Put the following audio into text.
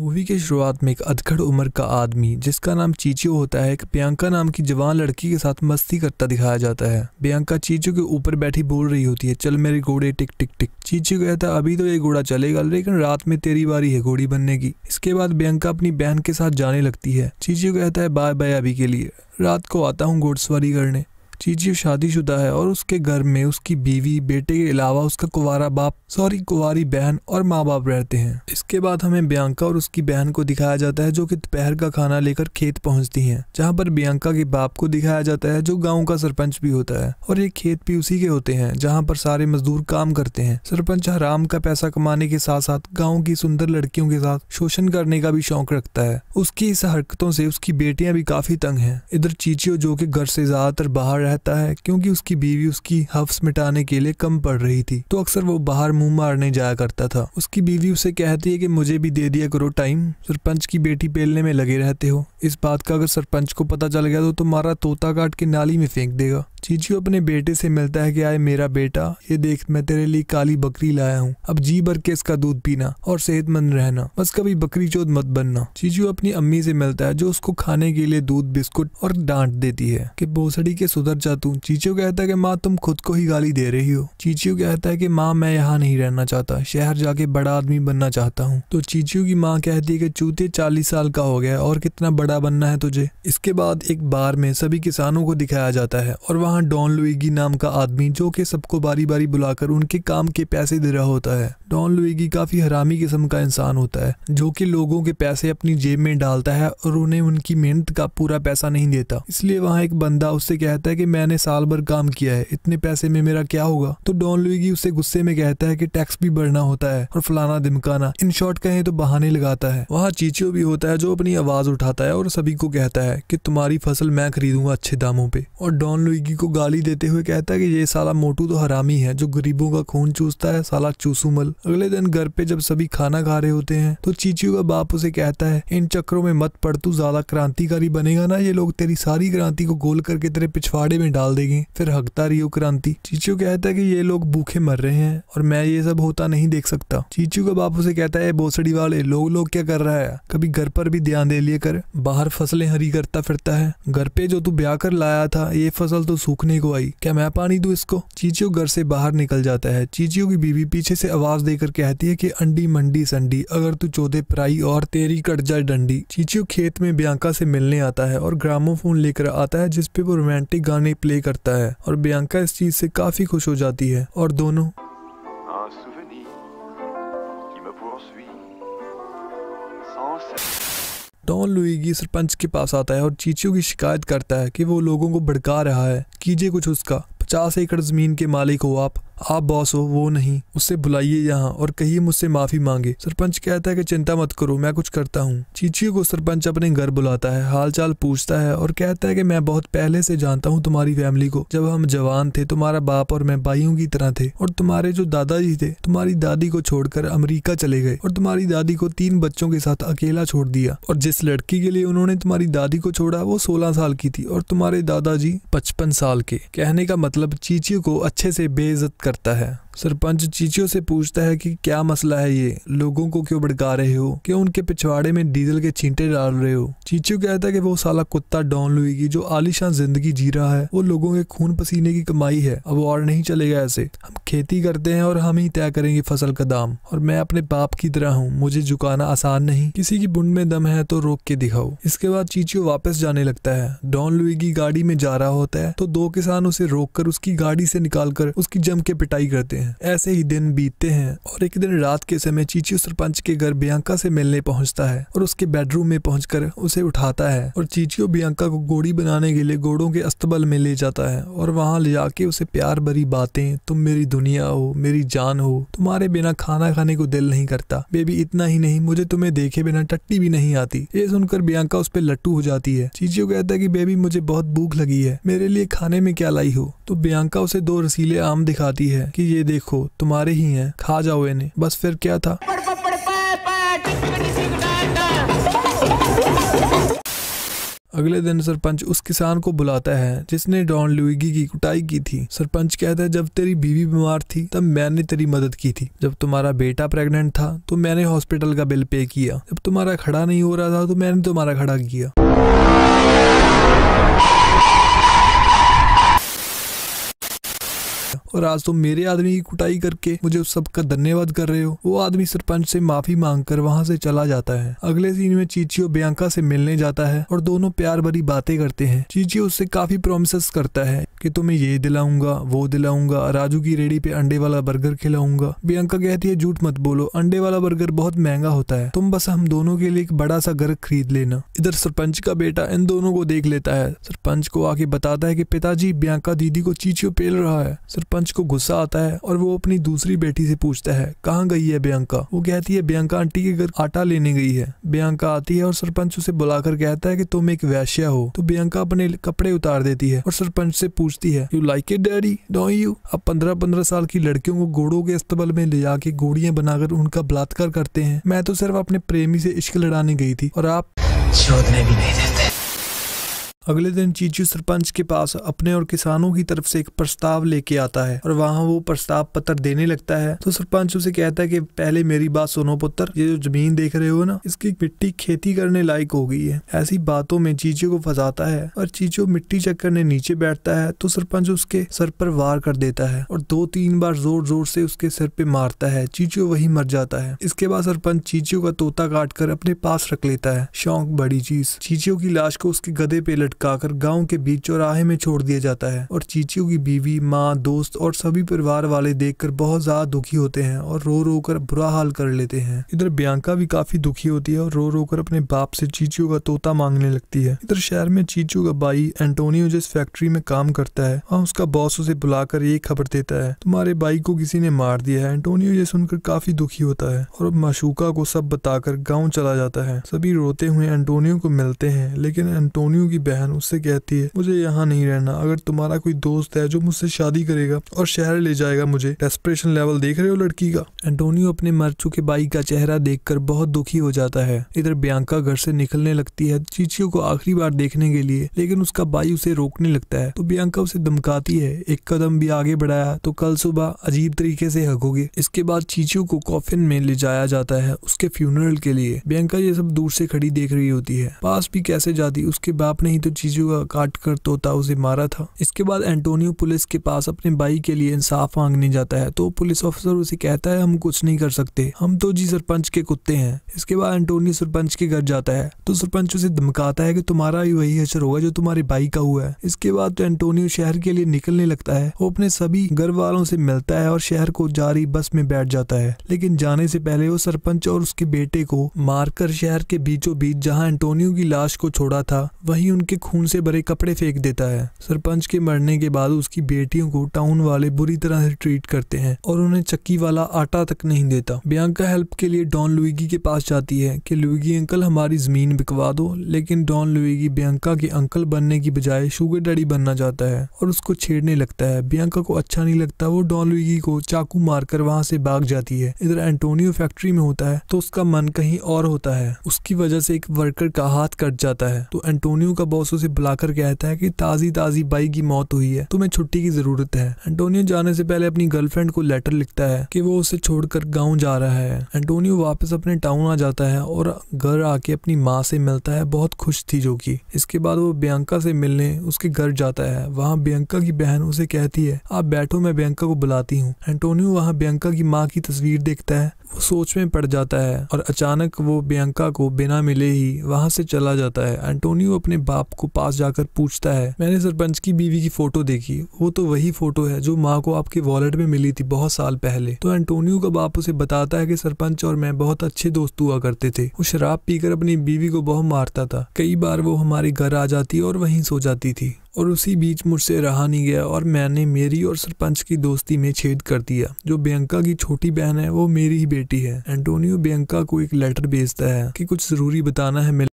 movie के शुरुआत में एक अधखड़ उम्र का आदमी जिसका नाम चीचू होता है एक प्रियंका नाम की जवान लड़की के साथ मस्ती करता दिखाया जाता है प्रियंका चीचू के ऊपर बैठी बोल रही होती है चल मेरे घोड़े टिक टिक टिक चीचू कहता है अभी तो ये घोड़ा चलेगा लेकिन रात में तेरी बारी है घोड़ी बनने की इसके बाद प्रियंका अपनी बहन के साथ जाने लगती है चीचो कहता है बाय बाय अभी के लिए रात को आता हूँ घोड़सवारी करने चीची शादीशुदा है और उसके घर में उसकी बीवी बेटे के अलावा उसका कुवारा बाप सॉरी कुवारी बहन और माँ बाप रहते हैं इसके बाद हमें बियांका और उसकी बहन को दिखाया जाता है जो कि दोपहर का खाना लेकर खेत पहुंचती हैं जहाँ पर बियांका के बाप को दिखाया जाता है जो गाँव का सरपंच भी होता है और ये खेत भी उसी के होते हैं जहाँ पर सारे मजदूर काम करते हैं सरपंच हराम का पैसा कमाने के साथ साथ गाँव की सुंदर लड़कियों के साथ शोषण करने का भी शौक रखता है उसकी इस हरकतों से उसकी बेटियां भी काफी तंग है इधर चीचियो जो की घर से ज्यादातर बाहर रहता है क्योंकि उसकी बीवी उसकी हफ्स मिटाने के लिए कम पड़ रही थी तो अक्सर वो बाहर मुंह मारने जाया करता था उसकी बीवी उसे कहती है कि मुझे भी दे दिया करो टाइम सरपंच की बेटी पेलने में लगे रहते हो इस बात का अगर सरपंच को पता चल गया तो तुम्हारा तोता काट के नाली में फेंक देगा चीचू अपने बेटे से मिलता है कि आए मेरा बेटा ये देख मैं तेरे लिए काली बकरी लाया हूँ अब जी भर के इसका दूध पीना और सेहतमंद रहना बस कभी बकरी चोद मत बनना चीचू अपनी अम्मी से मिलता है जो उसको खाने के लिए दूध बिस्कुट और डांट देती है कि भोसड़ी के सुधर जाता हूँ चीचू कहता है कि माँ तुम खुद को ही गाली दे रही हो चीचू कहता है कि माँ मैं यहाँ नहीं रहना चाहता शहर जाके बड़ा आदमी बनना चाहता हूँ तो चीचू की माँ कहती है कि चूते चालीस साल का हो गया और कितना बड़ा बनना है तुझे इसके बाद एक बार में सभी किसानों को दिखाया जाता है और वहाँ डॉन लुईगी नाम का आदमी जो कि सबको बारी बारी बुलाकर उनके काम के पैसे दे रहा होता है डॉन लुईगी काफी हरामी किस्म का इंसान होता है जो कि लोगों के पैसे अपनी जेब में डालता है और उन्हें उनकी मेहनत का पूरा पैसा नहीं देता इसलिए वहाँ एक बंदा उससे कहता है कि मैंने साल भर काम किया है इतने पैसे में मेरा क्या होगा तो डॉन लुइगी उसे गुस्से में कहता है कि टैक्स भी बढ़ना होता है और फलाना दिमकाना इन शॉर्ट कहें तो बहाने लगाता है वहाँ चीचियो भी होता है जो अपनी आवाज उठाता है और सभी को कहता है की तुम्हारी फसल मैं खरीदूंगा अच्छे दामों पे और डॉन लुइगी को गाली देते हुए कहता है की ये सला मोटू तो हरामी है जो गरीबों का खून चूसता है सला चूसूमल अगले दिन घर पे जब सभी खाना खा रहे होते हैं तो चीचियो का बाप उसे कहता है इन चक्रों में मत पड़ तू ज्यादा क्रांतिकारी बनेगा ना ये लोग तेरी सारी क्रांति को गोल करके तेरे पिछवाड़े अखाड़े में डाल देगी फिर हकता रही क्रांति चीचू कहता है कि ये लोग भूखे मर रहे हैं और मैं ये सब होता नहीं देख सकता चीचू का बाप उसे कहता है बोसड़ी वाले लोग लोग क्या कर रहा है कभी घर पर भी ध्यान दे लिए कर बाहर फसलें हरी करता फिरता है घर पे जो तू ब्याह कर लाया था ये फसल तो सूखने को आई क्या मैं पानी दू इसको चीचियो घर से बाहर निकल जाता है चीचियो की बीवी पीछे से आवाज देकर कहती है कि अंडी मंडी संडी अगर तू चौदे प्राई और तेरी कट जाए डंडी चीचियो खेत में ब्यांका से मिलने आता है और ग्रामोफोन लेकर आता है जिसपे वो रोमांटिक गाने गाने प्ले करता है और बियांका इस चीज से काफी खुश हो जाती है और दोनों डॉन लुईगी सरपंच के पास आता है और चीचियों की शिकायत करता है कि वो लोगों को भड़का रहा है कीजिए कुछ उसका पचास एकड़ जमीन के मालिक हो आप आप बॉस हो वो नहीं उससे बुलाइए यहाँ और कहिए मुझसे माफी मांगे सरपंच कहता है कि चिंता मत करो मैं कुछ करता हूँ चीची को सरपंच अपने घर बुलाता है हालचाल पूछता है और कहता है कि मैं बहुत पहले से जानता हूँ तुम्हारी फैमिली को जब हम जवान थे तुम्हारा बाप और मैं भाइयों की तरह थे और तुम्हारे जो दादाजी थे तुम्हारी दादी को छोड़कर अमरीका चले गए और तुम्हारी दादी को तीन बच्चों के साथ अकेला छोड़ दिया और जिस लड़की के लिए उन्होंने तुम्हारी दादी को छोड़ा वो सोलह साल की थी और तुम्हारे दादाजी पचपन साल के कहने का मतलब चीची को अच्छे से बेइज्जत करता है सरपंच चीचियों से पूछता है कि क्या मसला है ये लोगों को क्यों भड़का रहे हो क्यों उनके पिछवाड़े में डीजल के छींटे डाल रहे हो चीचियो कहता है कि वो साला कुत्ता डॉन लुएगी जो आलिशान जिंदगी जी रहा है वो लोगों के खून पसीने की कमाई है अब और नहीं चलेगा ऐसे हम खेती करते हैं और हम ही तय करेंगे फसल का दाम और मैं अपने बाप की तरह हूँ मुझे झुकाना आसान नहीं किसी की बुंड में दम है तो रोक के दिखाओ इसके बाद चीचियों वापस जाने लगता है डॉन लुएगी गाड़ी में जा रहा होता है तो दो किसान उसे रोक कर उसकी गाड़ी से निकाल कर उसकी जम के पिटाई करते हैं हैं ऐसे ही दिन बीतते हैं और एक दिन रात के समय चीची सरपंच के घर बियांका से मिलने पहुंचता है और उसके बेडरूम में पहुंचकर उसे उठाता है और चीचियो बियांका को गोड़ी बनाने के लिए घोड़ों के अस्तबल में ले जाता है और वहाँ ले जाके उसे प्यार भरी बातें तुम मेरी दुनिया हो मेरी जान हो तुम्हारे बिना खाना खाने को दिल नहीं करता बेबी इतना ही नहीं मुझे तुम्हें देखे बिना टट्टी भी नहीं आती ये सुनकर बियांका उस पर लट्टू हो जाती है चीचियो कहता है की बेबी मुझे बहुत भूख लगी है मेरे लिए खाने में क्या लाई हो तो बियांका उसे दो रसीले आम दिखाती है की ये देखो तुम्हारे ही हैं खा जाओ इन्हें बस फिर क्या था अगले दिन सरपंच उस किसान को बुलाता है जिसने डॉन लुइगी की कुटाई की थी सरपंच कहता है जब तेरी बीवी बीमार थी तब मैंने तेरी मदद की थी जब तुम्हारा बेटा प्रेग्नेंट था तो मैंने हॉस्पिटल का बिल पे किया जब तुम्हारा खड़ा नहीं हो रहा था तो मैंने तुम्हारा खड़ा किया और आज तुम तो मेरे आदमी की कुटाई करके मुझे उस सब का धन्यवाद कर रहे हो वो आदमी सरपंच से माफी मांग कर वहाँ से चला जाता है अगले सीन में चीचियो बियांका से मिलने जाता है और दोनों प्यार भरी बातें करते हैं चीचियो उससे काफी प्रोमिस करता है कि तुम्हें ये दिलाऊंगा वो दिलाऊंगा राजू की रेडी पे अंडे वाला बर्गर खिलाऊंगा बियंका कहती है झूठ मत बोलो अंडे वाला बर्गर बहुत महंगा होता है तुम बस हम दोनों के लिए एक बड़ा सा घर खरीद लेना इधर सरपंच का बेटा इन दोनों को देख लेता है सरपंच को आके बताता है कि पिताजी बियंका दीदी को चीचियो पेल रहा है सरपंच अंश को गुस्सा आता है और वो अपनी दूसरी बेटी से पूछता है कहाँ गई है बियंका वो कहती है बियंका आंटी के घर आटा लेने गई है बियंका आती है और सरपंच उसे बुलाकर कहता है कि तुम एक वैश्या हो तो बियंका अपने कपड़े उतार देती है और सरपंच से पूछती है you like it daddy don't you अब पंद्रह पंद्रह साल की लड़कियों को घोड़ों के अस्तबल में ले जाके घोड़ियाँ बनाकर उनका बलात्कार करते हैं मैं तो सिर्फ अपने प्रेमी से इश्क लड़ाने गई थी और आप छोड़ने भी नहीं देते अगले दिन चीचू सरपंच के पास अपने और किसानों की तरफ से एक प्रस्ताव लेके आता है और वहाँ वो प्रस्ताव पत्र देने लगता है तो सरपंच उसे कहता है कि पहले मेरी बात सुनो पुत्र ये जो जमीन देख रहे हो ना इसकी मिट्टी खेती करने लायक हो गई है ऐसी बातों में चीचू को फंसाता है और चीचू मिट्टी चक्कर ने नीचे बैठता है तो सरपंच उसके सर पर वार कर देता है और दो तीन बार जोर जोर से उसके सिर पे मारता है चीचू वही मर जाता है इसके बाद सरपंच चीचू का तोता काट कर अपने पास रख लेता है शौक बड़ी चीज चीचियों की लाश को उसके गधे पे लट लटकाकर गांव के बीच चौराहे में छोड़ दिया जाता है और चीचियों की बीवी माँ दोस्त और सभी परिवार वाले देखकर बहुत ज्यादा दुखी होते हैं और रो रो कर बुरा हाल कर लेते हैं इधर बियांका भी काफी दुखी होती है और रो रो कर अपने बाप से चीचियों का तोता मांगने लगती है इधर शहर में चीचियों का भाई एंटोनियो जिस फैक्ट्री में काम करता है और उसका बॉस उसे बुलाकर ये खबर देता है तुम्हारे भाई को किसी ने मार दिया है एंटोनियो ये सुनकर काफी दुखी होता है और मशूका को सब बताकर गाँव चला जाता है सभी रोते हुए एंटोनियो को मिलते हैं लेकिन एंटोनियो की बहन बहन उससे कहती है मुझे यहाँ नहीं रहना अगर तुम्हारा कोई दोस्त है जो मुझसे शादी करेगा और शहर ले जाएगा मुझे डेस्परेशन लेवल देख रहे हो लड़की का एंटोनियो अपने मर चुके बाई का चेहरा देखकर बहुत दुखी हो जाता है इधर बियांका घर से निकलने लगती है चीचियों को आखिरी बार देखने के लिए लेकिन उसका बाई उसे रोकने लगता है तो बियांका उसे धमकाती है एक कदम भी आगे बढ़ाया तो कल सुबह अजीब तरीके से हकोगे इसके बाद चीचियों को कॉफिन में ले जाया जाता है उसके फ्यूनरल के लिए बियांका ये सब दूर से खड़ी देख रही होती है पास भी कैसे जाती उसके बाप ने ही तो चीज़ों का काट कर तोता उसे मारा था इसके बाद एंटोनियो पुलिस के पास अपने भाई के लिए इंसाफ मांगने जाता है तो पुलिस ऑफिसर उसे कहता है हम कुछ नहीं कर सकते हम तो जी सरपंच के कुत्ते हैं इसके बाद एंटोनियो सरपंच के घर जाता है तो सरपंच उसे धमकाता है कि तुम्हारा भी वही असर होगा जो तुम्हारे भाई का हुआ है इसके बाद तो एंटोनियो शहर के लिए निकलने लगता है वो अपने सभी घर वालों से मिलता है और शहर को जारी बस में बैठ जाता है लेकिन जाने से पहले वो सरपंच और उसके बेटे को मारकर शहर के बीचों बीच जहाँ एंटोनियो की लाश को छोड़ा था वहीं उनके खून से भरे कपड़े फेंक देता है सरपंच के मरने के बाद उसकी बेटियों को टाउन वाले बुरी तरह से ट्रीट करते हैं और उन्हें चक्की वाला आटा तक नहीं देता बियांका हेल्प के लिए डॉन लुइगी के पास जाती है कि लुइगी अंकल हमारी जमीन बिकवा दो लेकिन डॉन लुइगी बियांका के अंकल बनने की बजाय शुगर डैडी बनना चाहता है और उसको छेड़ने लगता है बियांका को अच्छा नहीं लगता वो डॉन लुइगी को चाकू मारकर वहां से भाग जाती है इधर एंटोनियो फैक्ट्री में होता है तो उसका मन कहीं और होता है उसकी वजह से एक वर्कर का हाथ कट जाता है तो एंटोनियो का बॉस दोस्तों से बुलाकर कहता है कि ताज़ी ताज़ी बाई की मौत हुई है तुम्हें छुट्टी की ज़रूरत है एंटोनियो जाने से पहले अपनी गर्लफ्रेंड को लेटर लिखता है कि वो उसे छोड़कर गांव जा रहा है एंटोनियो वापस अपने टाउन आ जाता है और घर आके अपनी माँ से मिलता है बहुत खुश थी जो की इसके बाद वो बियंका से मिलने उसके घर जाता है वहाँ बियंका की बहन उसे कहती है आप बैठो मैं बियंका को बुलाती हूँ एंटोनियो वहाँ बियंका की माँ की तस्वीर देखता है वो सोच में पड़ जाता है और अचानक वो बियंका को बिना मिले ही वहां से चला जाता है एंटोनियो अपने बाप को को पास जाकर पूछता है मैंने सरपंच की बीवी की फोटो देखी वो तो वही फोटो है जो माँ को आपके वॉलेट में मिली थी बहुत साल पहले तो एंटोनियो का बाप उसे बताता है कि सरपंच और मैं बहुत अच्छे दोस्त हुआ करते थे वो शराब पीकर अपनी बीवी को बहुत मारता था कई बार वो हमारे घर आ जाती और वहीं सो जाती थी और उसी बीच मुझसे रहा नहीं गया और मैंने मेरी और सरपंच की दोस्ती में छेद कर दिया जो बियंका की छोटी बहन है वो मेरी ही बेटी है एंटोनियो बियंका को एक लेटर भेजता है कि कुछ जरूरी बताना है